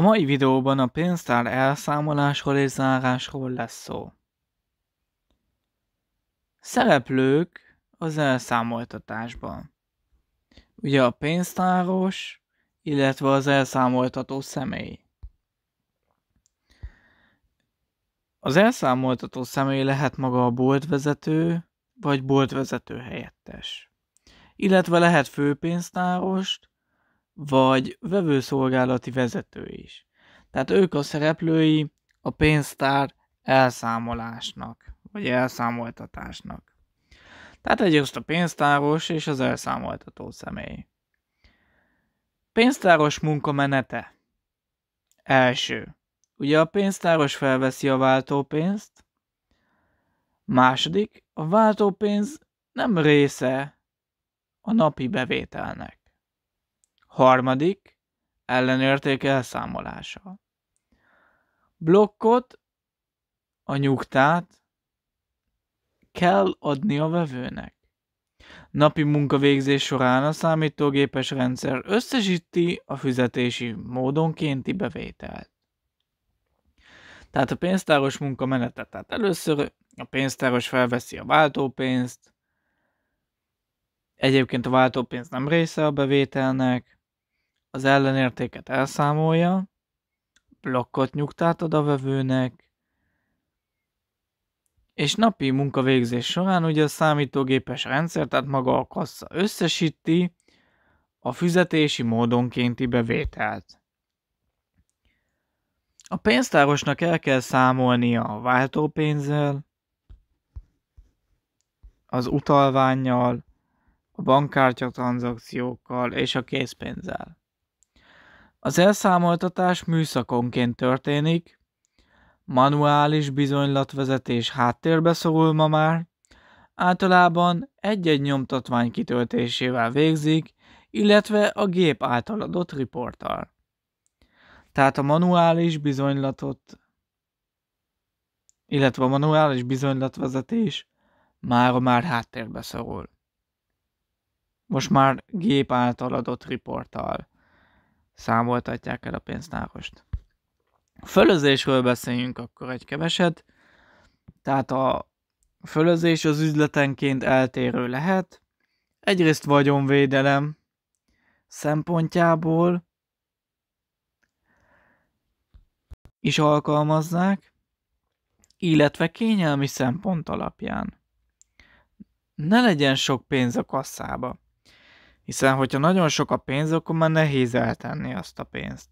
A mai videóban a pénztár elszámolásról és zárásról lesz szó. Szereplők az elszámoltatásban. Ugye a pénztáros, illetve az elszámoltató személy. Az elszámoltató személy lehet maga a boltvezető, vagy boltvezető helyettes. Illetve lehet főpénztárost, vagy vevőszolgálati vezető is. Tehát ők a szereplői a pénztár elszámolásnak, vagy elszámoltatásnak. Tehát egyrészt a pénztáros és az elszámoltató személy. Pénztáros munkamenete. Első. Ugye a pénztáros felveszi a váltópénzt. Második, a váltópénz nem része a napi bevételnek. Harmadik, ellenérték elszámolása. Blokkot, a nyugtát kell adni a vevőnek. Napi munkavégzés során a számítógépes rendszer összesíti a fizetési módonkénti bevételt. Tehát a pénztáros munka menete. Tehát először a pénztáros felveszi a váltópénzt, egyébként a váltópénz nem része a bevételnek, az ellenértéket elszámolja, blokkot ad a vevőnek, és napi munkavégzés során ugye a számítógépes rendszer, tehát maga a kassa összesíti a fizetési módonkénti bevételt. A pénztárosnak el kell számolnia a váltópénzzel, az utalványjal, a bankkártya tranzakciókkal és a készpénzzel. Az elszámoltatás műszakonként történik, manuális bizonylatvezetés háttérbe szorul ma már, általában egy-egy nyomtatvány kitöltésével végzik, illetve a gép által adott riporttal. Tehát a manuális bizonylatot, illetve a manuális bizonylatvezetés már már háttérbe szorul. Most már gép által adott riporttal számoltatják el a pénztárost. Fölözésről beszéljünk akkor egy keveset. Tehát a fölözés az üzletenként eltérő lehet. Egyrészt vagyonvédelem szempontjából is alkalmazzák, illetve kényelmi szempont alapján. Ne legyen sok pénz a kasszába. Hiszen, hogyha nagyon sok a pénz, akkor már nehéz eltenni azt a pénzt.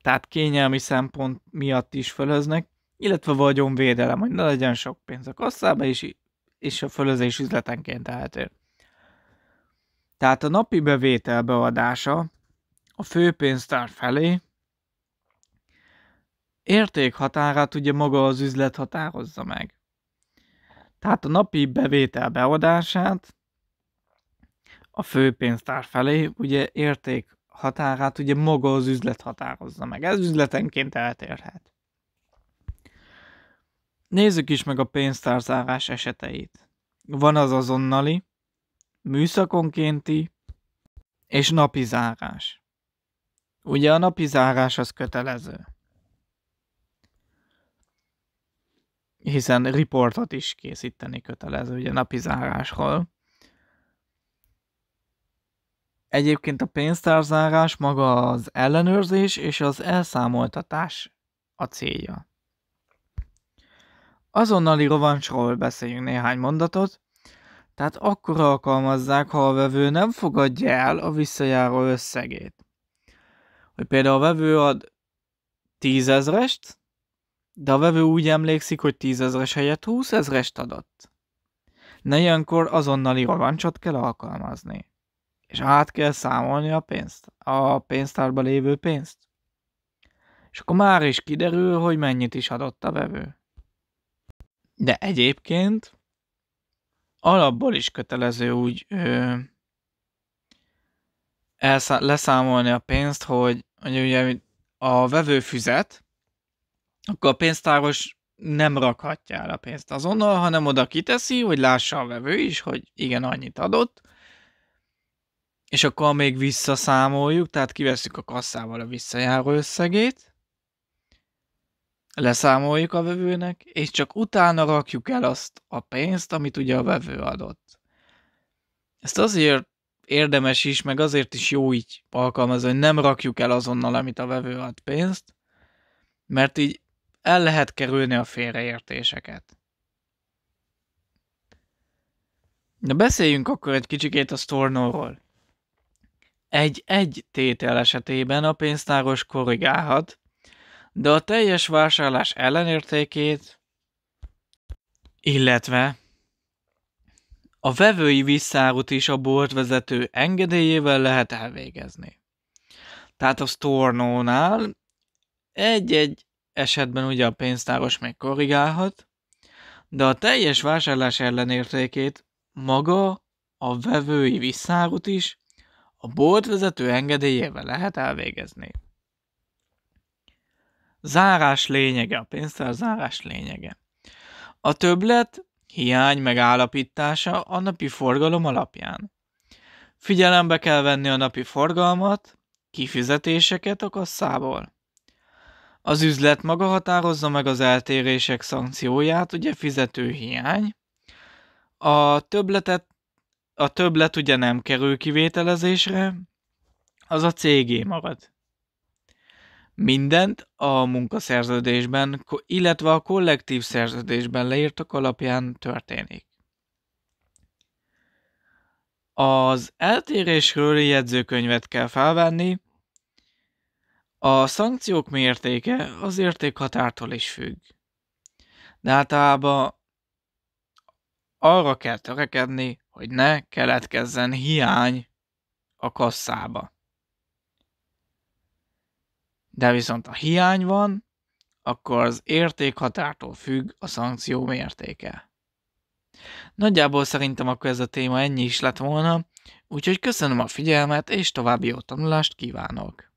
Tehát kényelmi szempont miatt is fölöznek, illetve vagyonvédelem, hogy ne legyen sok pénz a kasszába, és, és a fölözés üzletenként eltér. Tehát a napi bevétel beadása a főpénztár felé értékhatárát ugye maga az üzlet határozza meg. Tehát a napi bevétel beadását a főpénztár felé, ugye érték határát ugye maga az üzlet határozza meg. Ez üzletenként eltérhet. Nézzük is meg a pénztárzárás eseteit. Van az azonnali, műszakonkénti és napi zárás. Ugye a napi zárás az kötelező. Hiszen riportot is készíteni kötelező, ugye napi zárásról. Egyébként a pénztárzárás maga az ellenőrzés és az elszámoltatás a célja. Azonnali rovancsról beszéljünk néhány mondatot, tehát akkor alkalmazzák, ha a vevő nem fogadja el a visszajáró összegét. Hogy például a vevő ad tízezrest, de a vevő úgy emlékszik, hogy tízezres helyett húszezrest adott. Na ilyenkor azonnali rovancsot kell alkalmazni. És át kell számolni a pénzt, a pénztárban lévő pénzt. És akkor már is kiderül, hogy mennyit is adott a vevő. De egyébként alapból is kötelező úgy ö, elszá- leszámolni a pénzt, hogy, hogy ugye a vevő füzet, akkor a pénztáros nem rakhatja el a pénzt azonnal, hanem oda kiteszi, hogy lássa a vevő is, hogy igen, annyit adott, és akkor még visszaszámoljuk, tehát kiveszük a kasszával a visszajáró összegét, leszámoljuk a vevőnek, és csak utána rakjuk el azt a pénzt, amit ugye a vevő adott. Ezt azért érdemes is, meg azért is jó így alkalmazni, hogy nem rakjuk el azonnal, amit a vevő ad pénzt, mert így el lehet kerülni a félreértéseket. Na beszéljünk akkor egy kicsikét a Stornóról. Egy-egy tétel esetében a pénztáros korrigálhat, de a teljes vásárlás ellenértékét, illetve a vevői visszárut is a boltvezető engedélyével lehet elvégezni. Tehát a stornónál egy-egy esetben ugye a pénztáros még korrigálhat, de a teljes vásárlás ellenértékét maga a vevői visszárut is a boltvezető engedélyével lehet elvégezni. Zárás lényege, a pénztár zárás lényege. A többlet hiány megállapítása a napi forgalom alapján. Figyelembe kell venni a napi forgalmat, kifizetéseket a kasszából. Az üzlet maga határozza meg az eltérések szankcióját, ugye fizető hiány. A többletet a többlet ugye nem kerül kivételezésre, az a cégé marad. Mindent a munkaszerződésben, illetve a kollektív szerződésben leírtak alapján történik. Az eltérésről jegyzőkönyvet kell felvenni, a szankciók mértéke az értékhatártól is függ. De általában arra kell törekedni, hogy ne keletkezzen hiány a kasszába. De viszont a hiány van, akkor az értékhatártól függ a szankció mértéke. Nagyjából szerintem akkor ez a téma ennyi is lett volna, úgyhogy köszönöm a figyelmet és további jó tanulást kívánok!